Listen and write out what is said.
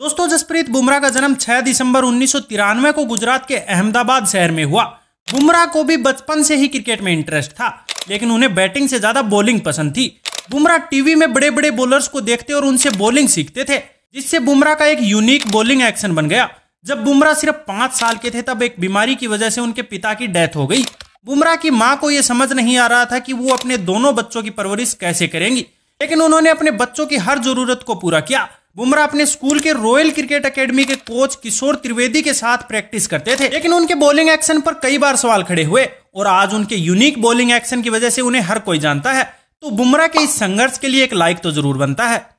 दोस्तों जसप्रीत बुमराह का जन्म 6 दिसंबर उन्नीस को गुजरात के अहमदाबाद शहर में हुआ बुमराह को भी बचपन से ही क्रिकेट में इंटरेस्ट था लेकिन उन्हें बैटिंग से ज्यादा बॉलिंग पसंद थी बुमराह टीवी में बड़े बड़े बॉलर्स को देखते और उनसे बॉलिंग सीखते थे जिससे बुमराह का एक यूनिक बॉलिंग एक्शन बन गया जब बुमराह सिर्फ पांच साल के थे तब एक बीमारी की वजह से उनके पिता की डेथ हो गई बुमराह की माँ को यह समझ नहीं आ रहा था कि वो अपने दोनों बच्चों की परवरिश कैसे करेंगी लेकिन उन्होंने अपने बच्चों की हर जरूरत को पूरा किया बुमराह अपने स्कूल के रॉयल क्रिकेट एकेडमी के कोच किशोर त्रिवेदी के साथ प्रैक्टिस करते थे लेकिन उनके बॉलिंग एक्शन पर कई बार सवाल खड़े हुए और आज उनके यूनिक बॉलिंग एक्शन की वजह से उन्हें हर कोई जानता है तो बुमराह के इस संघर्ष के लिए एक लाइक तो जरूर बनता है